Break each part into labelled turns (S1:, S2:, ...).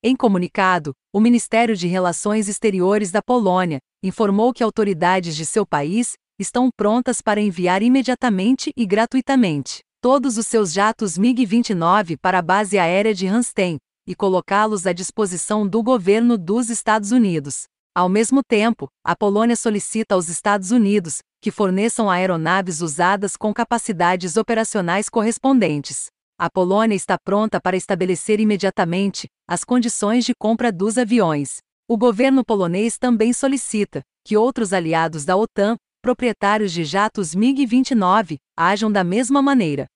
S1: Em comunicado, o Ministério de Relações Exteriores da Polônia informou que autoridades de seu país estão prontas para enviar imediatamente e gratuitamente todos os seus jatos MiG-29 para a base aérea de Hanstein e colocá-los à disposição do governo dos Estados Unidos. Ao mesmo tempo, a Polônia solicita aos Estados Unidos que forneçam aeronaves usadas com capacidades operacionais correspondentes. A Polônia está pronta para estabelecer imediatamente as condições de compra dos aviões. O governo polonês também solicita que outros aliados da OTAN, proprietários de jatos MiG-29, hajam da mesma maneira.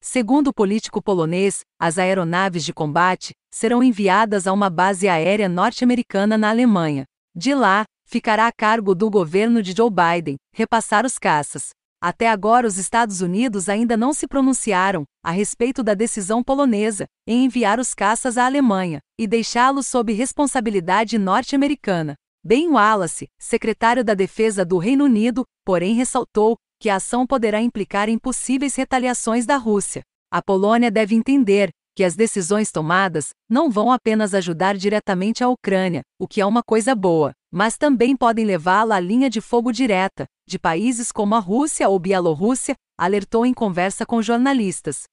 S1: Segundo o político polonês, as aeronaves de combate serão enviadas a uma base aérea norte-americana na Alemanha. De lá, ficará a cargo do governo de Joe Biden repassar os caças. Até agora, os Estados Unidos ainda não se pronunciaram a respeito da decisão polonesa em enviar os caças à Alemanha e deixá-los sob responsabilidade norte-americana. Ben Wallace, secretário da Defesa do Reino Unido, porém ressaltou que a ação poderá implicar em possíveis retaliações da Rússia. A Polônia deve entender que as decisões tomadas não vão apenas ajudar diretamente a Ucrânia, o que é uma coisa boa, mas também podem levá-la à linha de fogo direta, de países como a Rússia ou Bielorrússia, alertou em conversa com jornalistas.